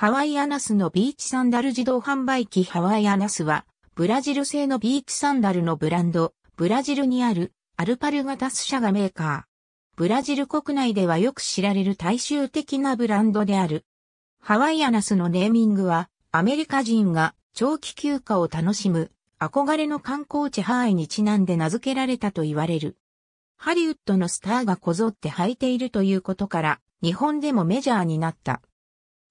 ハワイアナスのビーチサンダル自動販売機ハワイアナスは、ブラジル製のビーチサンダルのブランド、ブラジルにあるアルパルガタス社がメーカー。ブラジル国内ではよく知られる大衆的なブランドである。ハワイアナスのネーミングは、アメリカ人が長期休暇を楽しむ憧れの観光地ハワイにちなんで名付けられたと言われる。ハリウッドのスターがこぞって履いているということから、日本でもメジャーになった。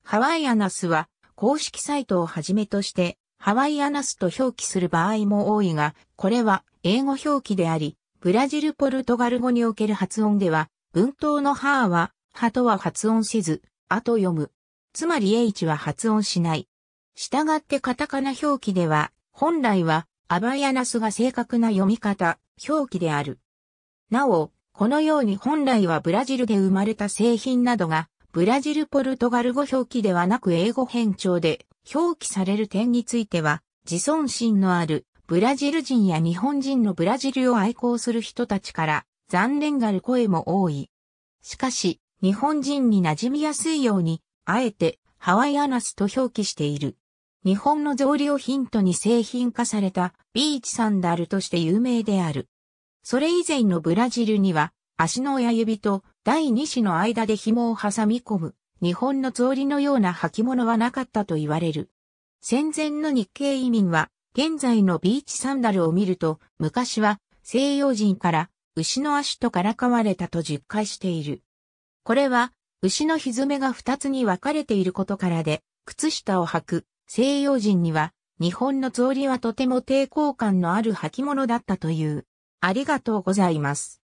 ハワイアナスは公式サイトをはじめとしてハワイアナスと表記する場合も多いが、これは英語表記であり、ブラジル・ポルトガル語における発音では、文頭のハーは、ハとは発音せず、アと読む。つまり H は発音しない。したがってカタカナ表記では、本来は、アバイアナスが正確な読み方、表記である。なお、このように本来はブラジルで生まれた製品などがブラジルポルトガル語表記ではなく英語変調で表記される点については、自尊心のあるブラジル人や日本人のブラジルを愛好する人たちから残念がる声も多い。しかし、日本人に馴染みやすいように、あえてハワイアナスと表記している。日本の草履をヒントに製品化されたビーチサンダルとして有名である。それ以前のブラジルには足の親指と第二子の間で紐を挟み込む、日本のつおりのような履物はなかったと言われる。戦前の日系移民は、現在のビーチサンダルを見ると、昔は西洋人から牛の足とからかわれたと実感している。これは、牛のひめが二つに分かれていることからで、靴下を履く西洋人には、日本のつおりはとても抵抗感のある履物だったという。ありがとうございます。